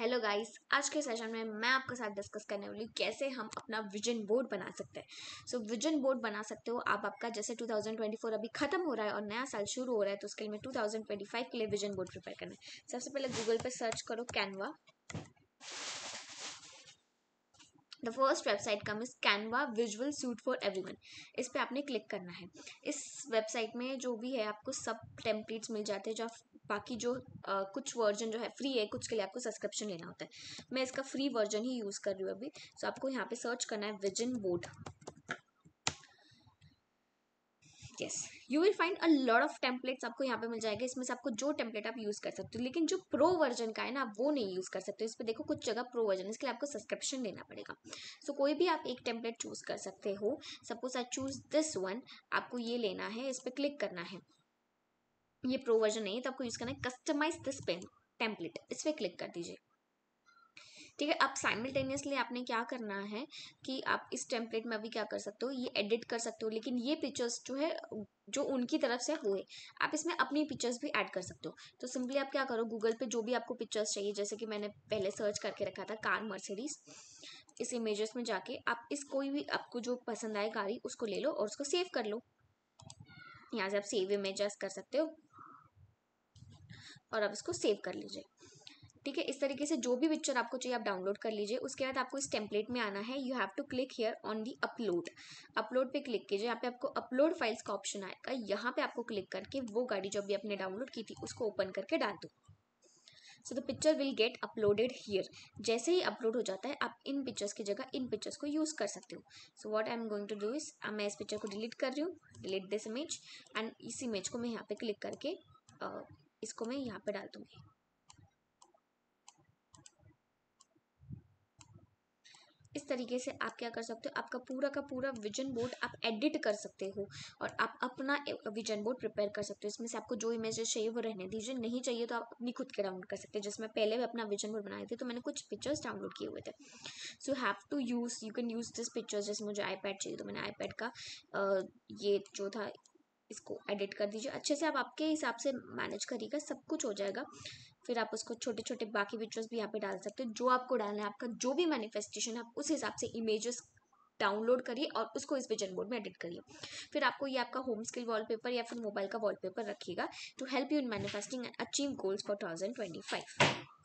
hello guys आज के session में मैं आपके साथ डिस्कस करने वाली हूँ कैसे हम अपना विजन बोर्ड बना सकते हैं सो विजन बोर्ड बना सकते हो आप आपका जैसे 2024 अभी ख़त्म हो रहा है और नया साल शुरू हो रहा है तो उसके लिए मैं 2025 के लिए विजन बोर्ड प्रिपेयर करना है सबसे पहले गूगल पर सर्च करो कैनवा द फर्स्ट वेबसाइट का मिस Canva visual suite for everyone इस पर आपने क्लिक करना है इस वेबसाइट में जो भी है आपको सब टेम्पलेट्स मिल जाते हैं जो आप बाकी जो आ, कुछ वर्जन जो है फ्री है कुछ के लिए आपको सब्सक्रिप्शन लेना होता है मैं इसका फ्री वर्जन ही यूज़ कर रही हूँ अभी सो आपको यहाँ पे सर्च करना है vision board yes you will find a lot of templates आपको यहाँ पे मिल जाएगा इसमें से आपको जो टेम्पलेट आप यूज़ कर सकते हो लेकिन जो प्रो वर्जन का है ना आप वो नहीं यूज़ कर सकते हो इस पर देखो कुछ जगह प्रो वर्जन इसके लिए आपको सब्सक्रिप्शन लेना पड़ेगा सो so, कोई भी आप एक टेम्पलेट चूज़ कर सकते हो suppose I choose this one आपको ये लेना है इस पर क्लिक करना है ये प्रो वर्जन नहीं तो आपको यूज़ करना है कस्टमाइज दिस पेन टेम्पलेट इस पर क्लिक कर दीजिए ठीक है अब साइमल्टेनियसली आपने क्या करना है कि आप इस टेम्पलेट में अभी क्या कर सकते हो ये एडिट कर सकते हो लेकिन ये पिक्चर्स जो है जो उनकी तरफ से हुए आप इसमें अपनी पिक्चर्स भी ऐड कर सकते हो तो सिंपली आप क्या करो गूगल पे जो भी आपको पिक्चर्स चाहिए जैसे कि मैंने पहले सर्च करके रखा था कार मर्सिडीज़ इस इमेजेस में जाके आप इस कोई भी आपको जो पसंद आए गाड़ी उसको ले लो और उसको सेव कर लो यहाँ से आप सेव इमेजेस कर सकते हो और अब इसको सेव कर लीजिए ठीक है इस तरीके से जो भी पिक्चर आपको चाहिए आप डाउनलोड कर लीजिए उसके बाद आपको इस टेम्पलेट में आना है you have to click here on the upload upload पे क्लिक कीजिए यहाँ पे आपको अपलोड फाइल्स का ऑप्शन आएगा यहाँ पे आपको क्लिक करके वो गाड़ी जो भी आपने डाउनलोड की थी उसको ओपन करके डाल दो so the picture will get uploaded here जैसे ही अपलोड हो जाता है आप इन पिक्चर्स की जगह इन पिक्चर्स को यूज़ कर सकते हो so what I am going to do is मैं इस पिक्चर को डिलीट कर रही हूँ डिलीट दिस इमेज एंड इस इमेज को मैं यहाँ पे क्लिक करके uh, इसको मैं यहाँ पे डाल दूंगी इस तरीके से आप क्या कर सकते हो आपका पूरा का पूरा विजन बोर्ड आप एडिट कर सकते हो और आप अपना विजन बोर्ड प्रिपेयर कर सकते हो इसमें से आपको जो इमेजेस चाहिए वो रहने दीजिए नहीं चाहिए तो आप अपनी खुद के डाउनलोड कर सकते हैं जिसमें पहले भी अपना विजन बोर्ड बनाए थे तो मैंने कुछ पिक्चर्स डाउनलोड किए हुए थे so have to use you can use this pictures जैसे मुझे आईपैड चाहिए तो मैंने आईपैड का ये जो था इसको एडिट कर दीजिए अच्छे से आप आपके हिसाब से मैनेज करिएगा सब कुछ हो जाएगा फिर आप उसको छोटे छोटे बाकी पिक्चर्स भी यहाँ पे डाल सकते हो जो आपको डालना है आपका जो भी मैनिफेस्टेशन है आप उस हिसाब से इमेजेस डाउनलोड करिए और उसको इस विजन बोर्ड में एडिट करिए फिर आपको ये आपका होम स्किल वॉलपेपर या फिर मोबाइल का वॉलपेपर रखिएगा to help you in manifesting and achieve goals for thousand twenty five